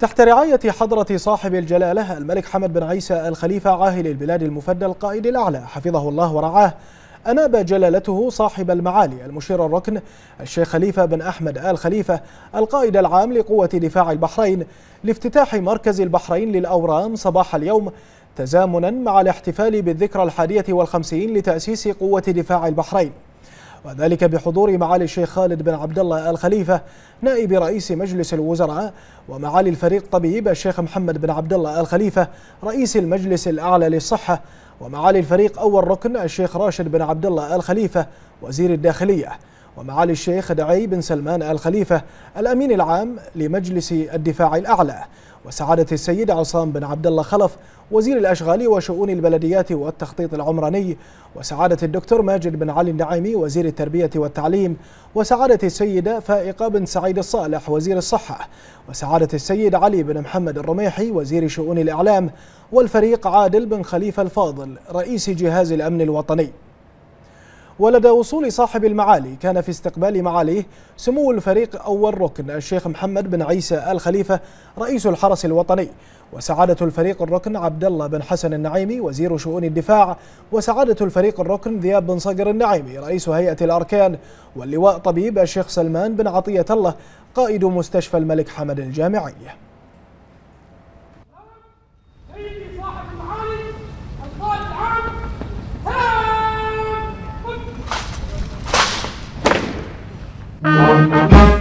تحت رعاية حضرة صاحب الجلالة الملك حمد بن عيسى الخليفة عاهل البلاد المفدى القائد الأعلى حفظه الله ورعاه أناب جلالته صاحب المعالي المشير الركن الشيخ خليفة بن أحمد آل خليفة القائد العام لقوة دفاع البحرين لافتتاح مركز البحرين للأورام صباح اليوم تزامنا مع الاحتفال بالذكرى الحادية والخمسين لتأسيس قوة دفاع البحرين وذلك بحضور معالي الشيخ خالد بن عبد الله الخليفة نائب رئيس مجلس الوزراء ومعالي الفريق طبيب الشيخ محمد بن عبد الله الخليفة رئيس المجلس الأعلى للصحة ومعالي الفريق أول ركن الشيخ راشد بن عبد الله الخليفة وزير الداخلية ومعالي الشيخ دعي بن سلمان الخليفة الأمين العام لمجلس الدفاع الأعلى وسعادة السيد عصام بن عبد الله خلف وزير الأشغال وشؤون البلديات والتخطيط العمراني وسعادة الدكتور ماجد بن علي النعيمي وزير التربية والتعليم وسعادة السيدة فائقة بن سعيد الصالح وزير الصحة وسعادة السيد علي بن محمد الرميحي وزير شؤون الإعلام والفريق عادل بن خليفة الفاضل رئيس جهاز الأمن الوطني ولدى وصول صاحب المعالي كان في استقبال معاليه سمو الفريق أول ركن الشيخ محمد بن عيسى الخليفة رئيس الحرس الوطني وسعادة الفريق الركن عبد الله بن حسن النعيمي وزير شؤون الدفاع وسعادة الفريق الركن ذياب بن صقر النعيمي رئيس هيئة الأركان واللواء طبيب الشيخ سلمان بن عطية الله قائد مستشفى الملك حمد الجامعية Música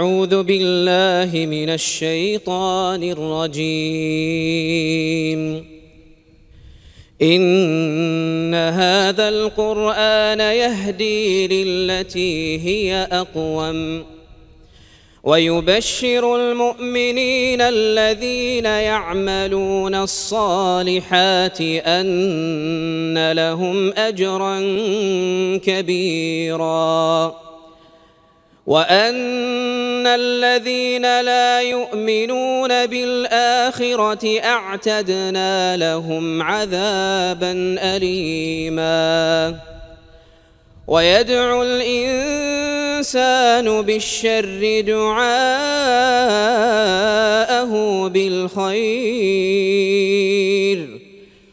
أعوذ بالله من الشيطان الرجيم إن هذا القرآن يهدي للتي هي أقوم ويبشر المؤمنين الذين يعملون الصالحات أن لهم أجرا كبيراً وأن الذين لا يؤمنون بالآخرة أعتدنا لهم عذابا أليما ويدعو الإنسان بالشر دعاءه بالخير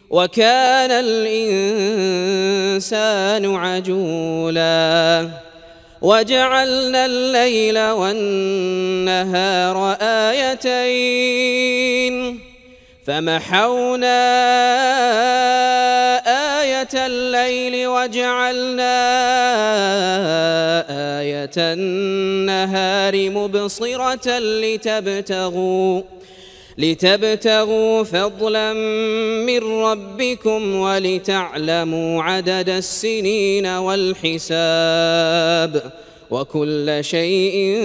وكان الإنسان عجولاً وجعلنا الليل والنهار آيتين فمحونا آية الليل وجعلنا آية النهار مبصرة لتبتغوا لتبتغوا فضلا من ربكم ولتعلموا عدد السنين والحساب وكل شيء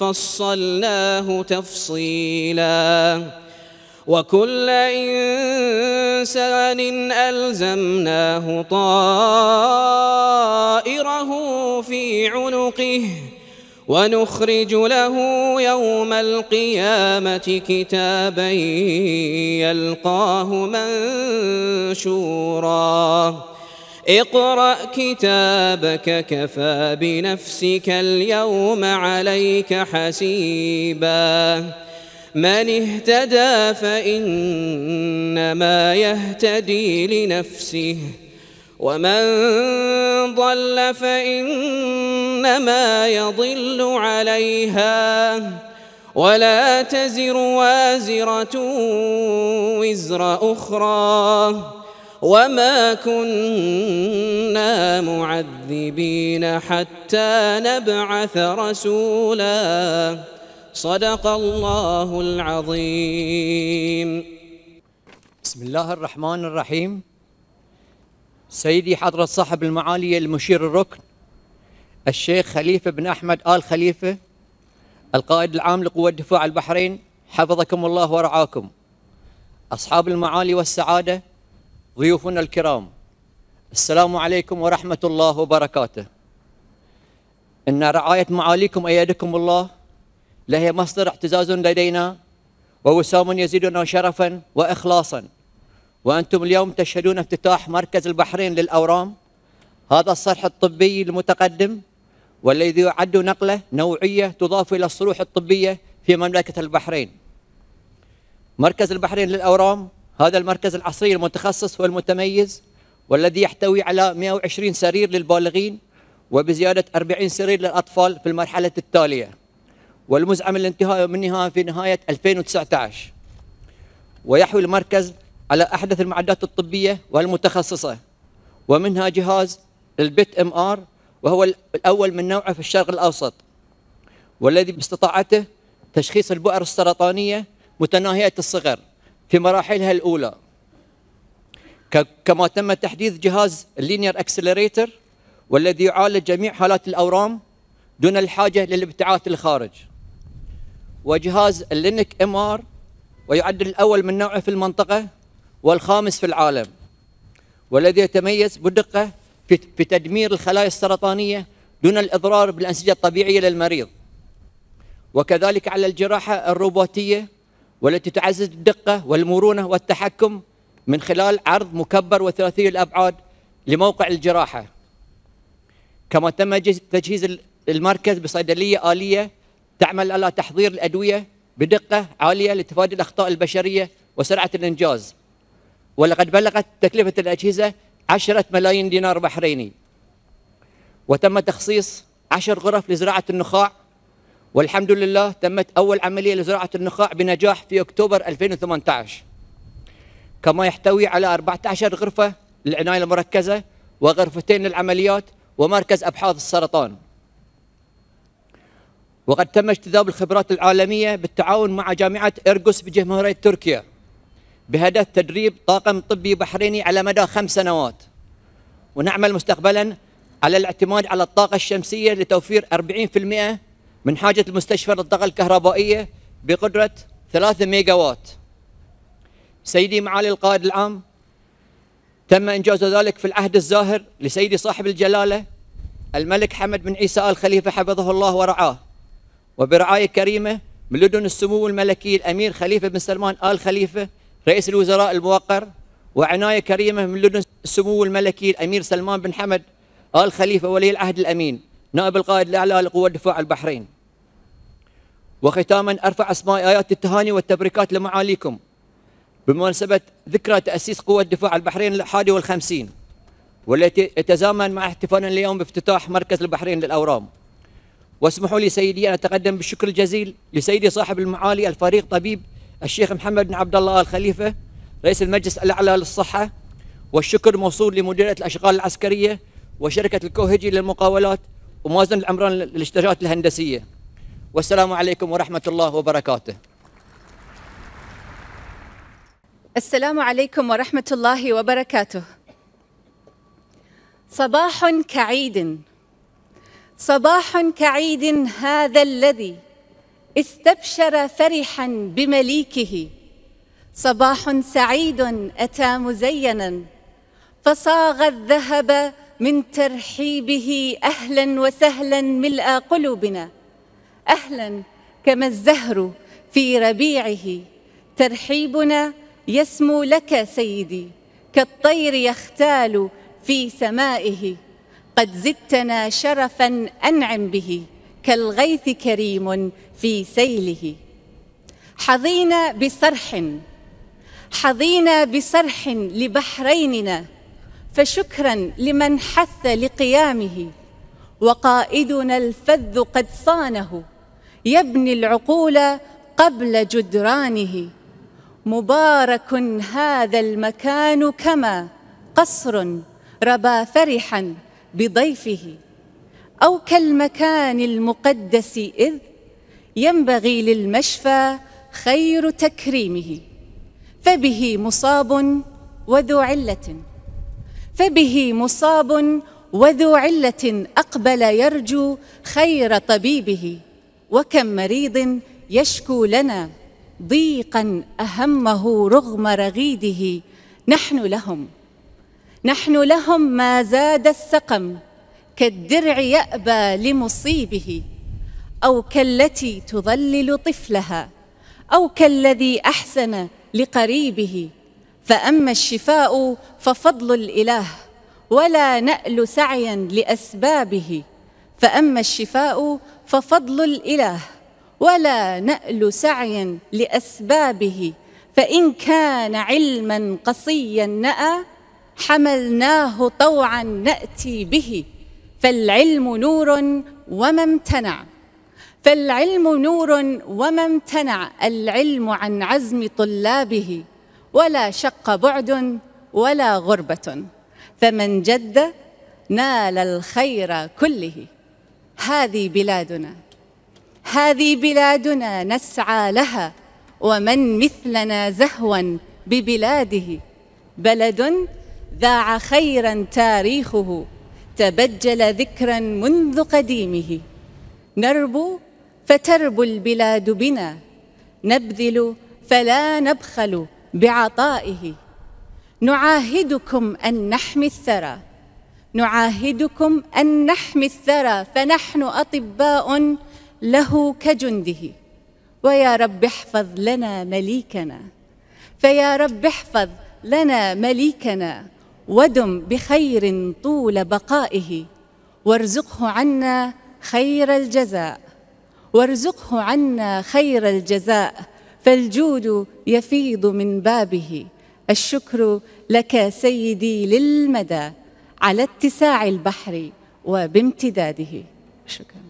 فصلناه تفصيلا وكل انسان الزمناه طائره في عنقه ونخرج له يوم القيامة كتابا يلقاه منشورا اقرأ كتابك كفى بنفسك اليوم عليك حسيبا من اهتدى فإنما يهتدي لنفسه ومن ضل فإنما يضل عليها ولا تزر وازرة وزر أخرى وما كنا معذبين حتى نبعث رسولا صدق الله العظيم بسم الله الرحمن الرحيم سيدي حضرة صاحب المعالي المشير الركن الشيخ خليفة بن أحمد آل خليفة القائد العام لقوة دفاع البحرين حفظكم الله ورعاكم أصحاب المعالي والسعادة ضيوفنا الكرام السلام عليكم ورحمة الله وبركاته إن رعاية معاليكم أيادكم الله لهي مصدر اعتزاز لدينا ووسام يزيدنا شرفا وإخلاصا وأنتم اليوم تشهدون افتتاح مركز البحرين للأورام هذا الصرح الطبي المتقدم والذي يعد نقلة نوعية تضاف إلى الصروح الطبية في مملكة البحرين مركز البحرين للأورام هذا المركز العصري المتخصص والمتميز والذي يحتوي على 120 سرير للبالغين وبزيادة 40 سرير للأطفال في المرحلة التالية والمزعم الانتهاء منها في نهاية 2019 ويحوي المركز على أحدث المعدات الطبية والمتخصصة ومنها جهاز البيت ام ار وهو الأول من نوعه في الشرق الأوسط والذي باستطاعته تشخيص البؤر السرطانية متناهية الصغر في مراحلها الأولى كما تم تحديث جهاز لينير اكسلريتر والذي يعالج جميع حالات الأورام دون الحاجة للابتعاث للخارج وجهاز اللينك ام ار ويعد الأول من نوعه في المنطقة والخامس في العالم والذي يتميز بدقة في تدمير الخلايا السرطانية دون الإضرار بالأنسجة الطبيعية للمريض وكذلك على الجراحة الروبوتية والتي تعزز الدقة والمرونة والتحكم من خلال عرض مكبر وثلاثي الأبعاد لموقع الجراحة كما تم تجهيز المركز بصيدلية آلية تعمل على تحضير الأدوية بدقة عالية لتفادي الأخطاء البشرية وسرعة الإنجاز ولقد بلغت تكلفة الأجهزة عشرة ملايين دينار بحريني وتم تخصيص عشر غرف لزراعة النخاع والحمد لله تمت أول عملية لزراعة النخاع بنجاح في أكتوبر 2018 كما يحتوي على 14 غرفة للعناية المركزة وغرفتين للعمليات ومركز أبحاث السرطان وقد تم اجتذاب الخبرات العالمية بالتعاون مع جامعة إرجوس بجمهورية تركيا بهدف تدريب طاقم طبي بحريني على مدى خمس سنوات ونعمل مستقبلا على الاعتماد على الطاقة الشمسية لتوفير 40% من حاجة المستشفى للطاقة الكهربائية بقدرة 3 ميجا وات سيدي معالي القائد العام تم إنجاز ذلك في العهد الزاهر لسيدي صاحب الجلالة الملك حمد بن عيسى آل خليفة حفظه الله ورعاه وبرعاية كريمة من لدن السمو الملكي الأمير خليفة بن سلمان آل خليفة رئيس الوزراء الموقر وعناية كريمة من لدن السمو الملكي الأمير سلمان بن حمد آل خليفة ولي العهد الأمين نائب القائد الأعلى لقوة دفاع البحرين وختاما أرفع أسماء آيات التهاني والتبريكات لمعاليكم بمناسبة ذكرى تأسيس قوة دفاع البحرين الحادي والخمسين والتي تتزامن مع احتفالنا اليوم بافتتاح مركز البحرين للأورام واسمحوا لي سيدي أن أتقدم بالشكر الجزيل لسيدي صاحب المعالي الفريق طبيب الشيخ محمد بن عبد الله آل خليفة رئيس المجلس الأعلى للصحة والشكر موصول لمديرية الأشغال العسكرية وشركة الكوهجي للمقاولات ومازن العمران للاشتراكات الهندسية والسلام عليكم ورحمة الله وبركاته السلام عليكم ورحمة الله وبركاته صباح كعيد صباح كعيد هذا الذي استبشر فرحا بمليكه صباح سعيد اتى مزينا فصاغ الذهب من ترحيبه اهلا وسهلا ملء قلوبنا اهلا كما الزهر في ربيعه ترحيبنا يسمو لك سيدي كالطير يختال في سمائه قد زدتنا شرفا انعم به كالغيث كريم في سيله حظينا بصرح حظينا بصرح لبحريننا فشكرا لمن حث لقيامه وقائدنا الفذ قد صانه يبني العقول قبل جدرانه مبارك هذا المكان كما قصر ربا فرحا بضيفه أو كالمكان المقدس إذ ينبغي للمشفى خير تكريمه فبه مصاب وذو علة فبه مصاب وذو علة أقبل يرجو خير طبيبه وكم مريض يشكو لنا ضيقا أهمه رغم رغيده نحن لهم نحن لهم ما زاد السقم كالدرع يأبى لمصيبه أو كالتي تظلل طفلها أو كالذي أحسن لقريبه فأما الشفاء ففضل الإله ولا نأل سعيا لأسبابه فأما الشفاء ففضل الإله ولا نأل سعيا لأسبابه فإن كان علما قصيا نأى حملناه طوعا نأتي به فالعلم نور وما امتنع فالعلم نور وما امتنع العلم عن عزم طلابه ولا شق بعد ولا غربة فمن جد نال الخير كله هذه بلادنا هذه بلادنا نسعى لها ومن مثلنا زهوا ببلاده بلد ذاع خيرا تاريخه تبجل ذكرا منذ قديمه نربو فتربو البلاد بنا نبذل فلا نبخل بعطائه نعاهدكم ان نحمي الثرى نعاهدكم ان نحمي الثرى فنحن اطباء له كجنده ويا رب احفظ لنا مليكنا فيا رب احفظ لنا مليكنا ودم بخير طول بقائه وارزقه عنا خير الجزاء وارزقه عنا خير الجزاء فالجود يفيض من بابه الشكر لك سيدي للمدى على اتساع البحر وبامتداده شكرا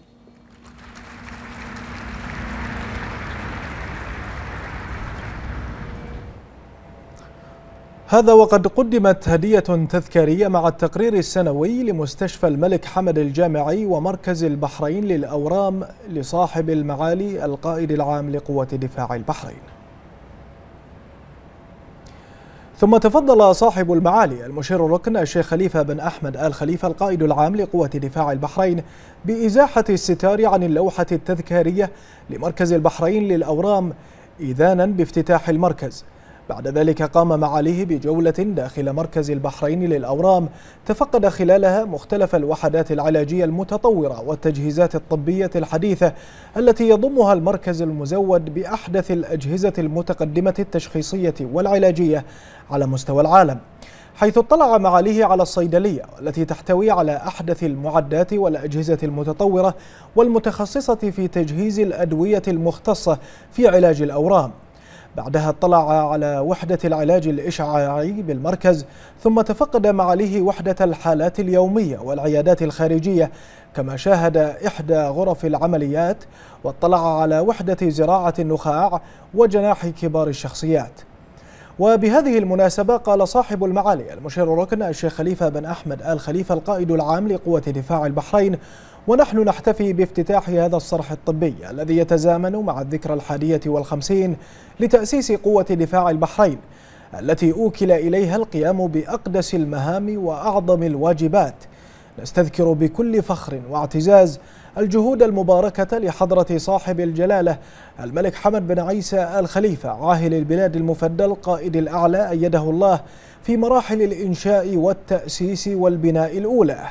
هذا وقد قدمت هدية تذكارية مع التقرير السنوي لمستشفى الملك حمد الجامعي ومركز البحرين للأورام لصاحب المعالي القائد العام لقوة دفاع البحرين ثم تفضل صاحب المعالي المشير الركن الشيخ خليفة بن أحمد آل خليفة القائد العام لقوة دفاع البحرين بإزاحة الستار عن اللوحة التذكارية لمركز البحرين للأورام إذانا بافتتاح المركز بعد ذلك قام معاليه بجولة داخل مركز البحرين للأورام تفقد خلالها مختلف الوحدات العلاجية المتطورة والتجهيزات الطبية الحديثة التي يضمها المركز المزود بأحدث الأجهزة المتقدمة التشخيصية والعلاجية على مستوى العالم حيث اطلع معاليه على الصيدلية التي تحتوي على أحدث المعدات والأجهزة المتطورة والمتخصصة في تجهيز الأدوية المختصة في علاج الأورام بعدها اطلع على وحدة العلاج الإشعاعي بالمركز ثم تفقد معاليه وحدة الحالات اليومية والعيادات الخارجية كما شاهد إحدى غرف العمليات واطلع على وحدة زراعة النخاع وجناح كبار الشخصيات وبهذه المناسبة قال صاحب المعالي المشير ركن الشيخ خليفة بن أحمد آل خليفة القائد العام لقوة دفاع البحرين ونحن نحتفي بافتتاح هذا الصرح الطبي الذي يتزامن مع الذكرى الحادية والخمسين لتأسيس قوة دفاع البحرين التي أوكل إليها القيام بأقدس المهام وأعظم الواجبات نستذكر بكل فخر واعتزاز الجهود المباركة لحضرة صاحب الجلالة الملك حمد بن عيسى الخليفة عاهل البلاد المفدى القائد الأعلى أيده الله في مراحل الإنشاء والتأسيس والبناء الأولى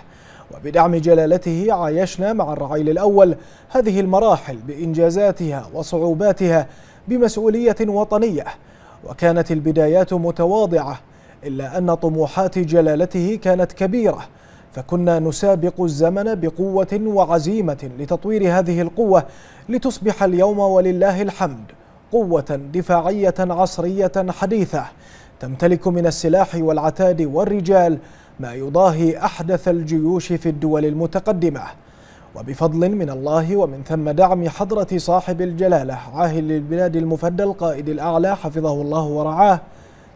وبدعم جلالته عايشنا مع الرعيل الأول هذه المراحل بإنجازاتها وصعوباتها بمسؤولية وطنية وكانت البدايات متواضعة إلا أن طموحات جلالته كانت كبيرة فكنا نسابق الزمن بقوة وعزيمة لتطوير هذه القوة لتصبح اليوم ولله الحمد قوة دفاعية عصرية حديثة تمتلك من السلاح والعتاد والرجال ما يضاهي أحدث الجيوش في الدول المتقدمة وبفضل من الله ومن ثم دعم حضرة صاحب الجلالة عاهل البلاد المفدى القائد الأعلى حفظه الله ورعاه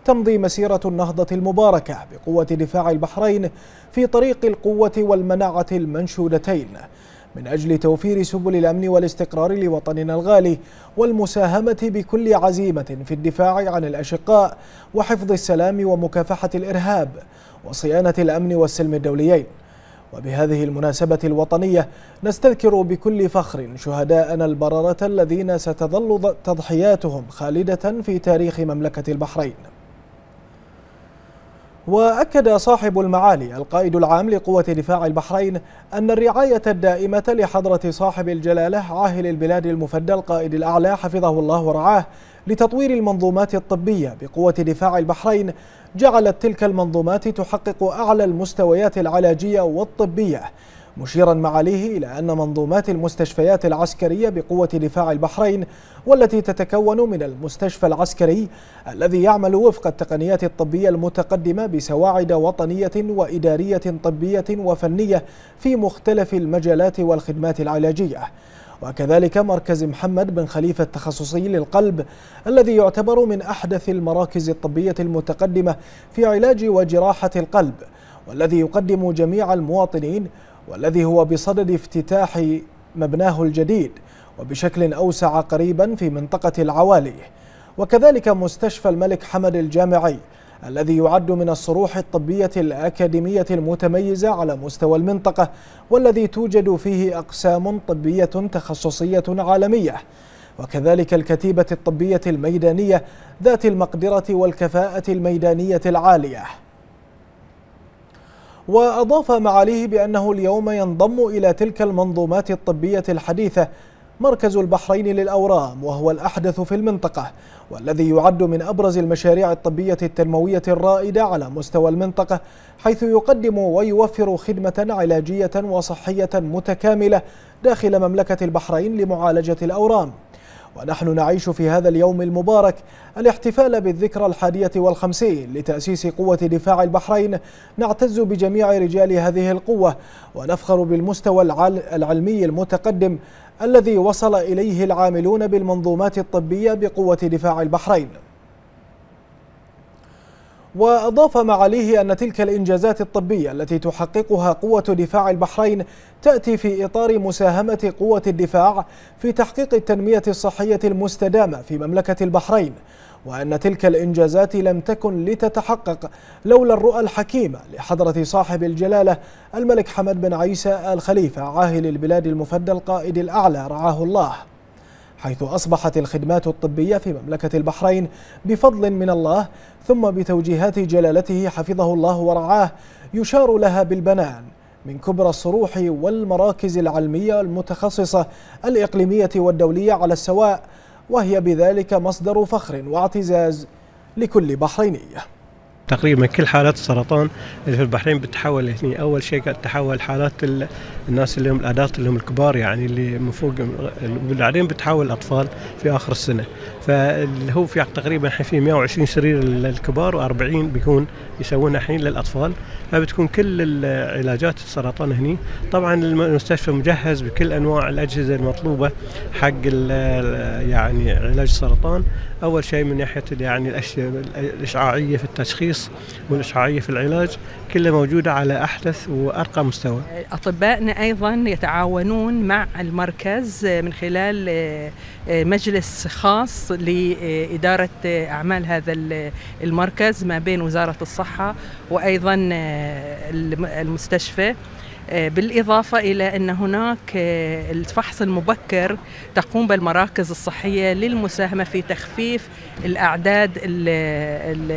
تمضي مسيرة النهضة المباركة بقوة دفاع البحرين في طريق القوة والمناعة المنشودتين من أجل توفير سبل الأمن والاستقرار لوطننا الغالي والمساهمة بكل عزيمة في الدفاع عن الأشقاء وحفظ السلام ومكافحة الإرهاب وصيانة الأمن والسلم الدوليين وبهذه المناسبة الوطنية نستذكر بكل فخر شهداءنا البررة الذين ستظل تضحياتهم خالدة في تاريخ مملكة البحرين وأكد صاحب المعالي القائد العام لقوة دفاع البحرين أن الرعاية الدائمة لحضرة صاحب الجلالة عاهل البلاد المفدى القائد الأعلى حفظه الله ورعاه لتطوير المنظومات الطبية بقوة دفاع البحرين جعلت تلك المنظومات تحقق أعلى المستويات العلاجية والطبية مشيرا معاليه إلى أن منظومات المستشفيات العسكرية بقوة دفاع البحرين والتي تتكون من المستشفى العسكري الذي يعمل وفق التقنيات الطبية المتقدمة بسواعد وطنية وإدارية طبية وفنية في مختلف المجالات والخدمات العلاجية وكذلك مركز محمد بن خليفة التخصصي للقلب الذي يعتبر من أحدث المراكز الطبية المتقدمة في علاج وجراحة القلب والذي يقدم جميع المواطنين والذي هو بصدد افتتاح مبناه الجديد وبشكل أوسع قريبا في منطقة العوالي وكذلك مستشفى الملك حمد الجامعي الذي يعد من الصروح الطبية الأكاديمية المتميزة على مستوى المنطقة والذي توجد فيه أقسام طبية تخصصية عالمية وكذلك الكتيبة الطبية الميدانية ذات المقدرة والكفاءة الميدانية العالية وأضاف معاليه بأنه اليوم ينضم إلى تلك المنظومات الطبية الحديثة مركز البحرين للأورام وهو الأحدث في المنطقة والذي يعد من أبرز المشاريع الطبية التنموية الرائدة على مستوى المنطقة حيث يقدم ويوفر خدمة علاجية وصحية متكاملة داخل مملكة البحرين لمعالجة الأورام ونحن نعيش في هذا اليوم المبارك الاحتفال بالذكرى الحادية والخمسين لتأسيس قوة دفاع البحرين نعتز بجميع رجال هذه القوة ونفخر بالمستوى العلمي المتقدم الذي وصل إليه العاملون بالمنظومات الطبية بقوة دفاع البحرين وأضاف معاليه أن تلك الإنجازات الطبية التي تحققها قوة دفاع البحرين تأتي في إطار مساهمة قوة الدفاع في تحقيق التنمية الصحية المستدامة في مملكة البحرين وأن تلك الإنجازات لم تكن لتتحقق لولا الرؤى الحكيمة لحضرة صاحب الجلالة الملك حمد بن عيسى الخليفة عاهل البلاد المفدى القائد الأعلى رعاه الله حيث أصبحت الخدمات الطبية في مملكة البحرين بفضل من الله ثم بتوجيهات جلالته حفظه الله ورعاه يشار لها بالبنان من كبرى الصروح والمراكز العلمية المتخصصة الإقليمية والدولية على السواء وهي بذلك مصدر فخر واعتزاز لكل بحرينيه تقريبا كل حالات السرطان اللي في البحرين بتتحول هنا اول شيء قاعد تتحول حالات الناس اللي هم الادات اللي هم الكبار يعني اللي من فوق بعدين بتحول الاطفال في اخر السنه فاللي هو في تقريبا الحين في 120 سرير للكبار و40 بيكون يسوونها الحين للاطفال فبتكون كل العلاجات السرطان هني طبعا المستشفى مجهز بكل انواع الاجهزه المطلوبه حق يعني علاج السرطان اول شيء من ناحيه يعني الاشعاعيه في التشخيص التشخيص والإشعاعية في العلاج كلها موجودة على أحدث وأرقى مستوى أطبائنا أيضا يتعاونون مع المركز من خلال آه، آه، مجلس خاص لإدارة آه، أعمال هذا المركز ما بين وزارة الصحة وأيضا المستشفى آه، بالإضافة إلى أن هناك آه، الفحص المبكر تقوم بالمراكز الصحية للمساهمة في تخفيف الأعداد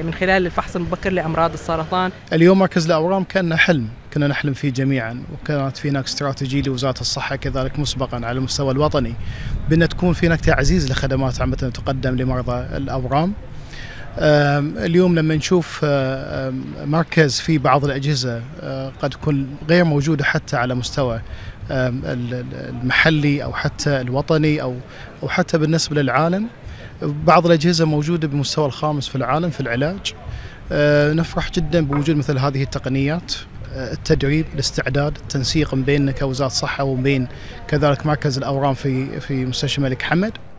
من خلال الفحص المبكر لأمراض السرطان اليوم مركز الأورام كان حلم كنا نحلم فيه جميعا وكانت في هناك استراتيجية لوزارة الصحة كذلك مسبقا على المستوى الوطني بأن تكون في هناك تعزيز لخدمات عامة تقدم لمرضى الأورام اليوم لما نشوف مركز في بعض الأجهزة قد تكون غير موجودة حتى على مستوى المحلي أو حتى الوطني أو أو حتى بالنسبة للعالم بعض الأجهزة موجودة بمستوى الخامس في العالم في العلاج آه، نفرح جدا بوجود مثل هذه التقنيات آه، التدريب الاستعداد التنسيق بيننا كوزاره صحه وبين كذلك مركز الاورام في في مستشفى الملك حمد